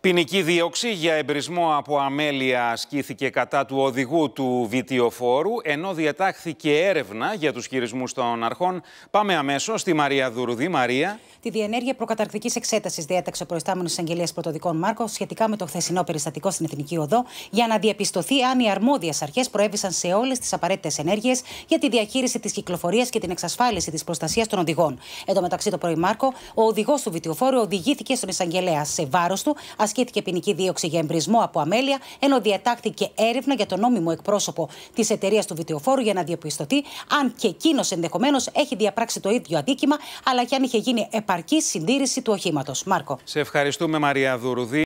Ποινική δίωξη για εμπρισμό από αμέλεια ασκήθηκε κατά του οδηγού του βιτιοφόρου, ενώ διατάχθηκε έρευνα για τους χειρισμούς των αρχών. Πάμε αμέσως στη Μαρία Δουρουδή. Μαρία. Τη διενέργεια προκαταρκτικής εξέτασης διέταξε ο προϊστάμενος εισαγγελία Πρωτοδικών Μάρκο σχετικά με το χθεσινό περιστατικό στην Εθνική Οδό για να διαπιστωθεί αν οι αρμόδιες αρχές προέβησαν σε όλες τις απαραίτητες ενέργειες για τη διαχείριση της κυκλοφορίας και την εξασφάλιση της προστασίας των οδηγών. Εν τω μεταξύ, το πρωί Μάρκο, ο οδηγός του βιτιοφόρου οδηγήθηκε στον εισαγγελέα σε βάρος του, ασκήθηκε ποινική δίωξη για εμπρισμό από αμέλεια, ενώ διατάχθηκε έρευνα για τον νόμιμο εκπρόσωπο της εταιρείας του βιτιοφόρου για να διαπιστωθεί αν και εκείνος ενδεχομένως έχει διαπράξει το ίδιο αδίκημα, αλλά και αν είχε γίνει επαρκή επαρκή συντήρηση του οχήματος. Μάρκο. Σε ευχαριστούμε, Μαρία Δουρουδή.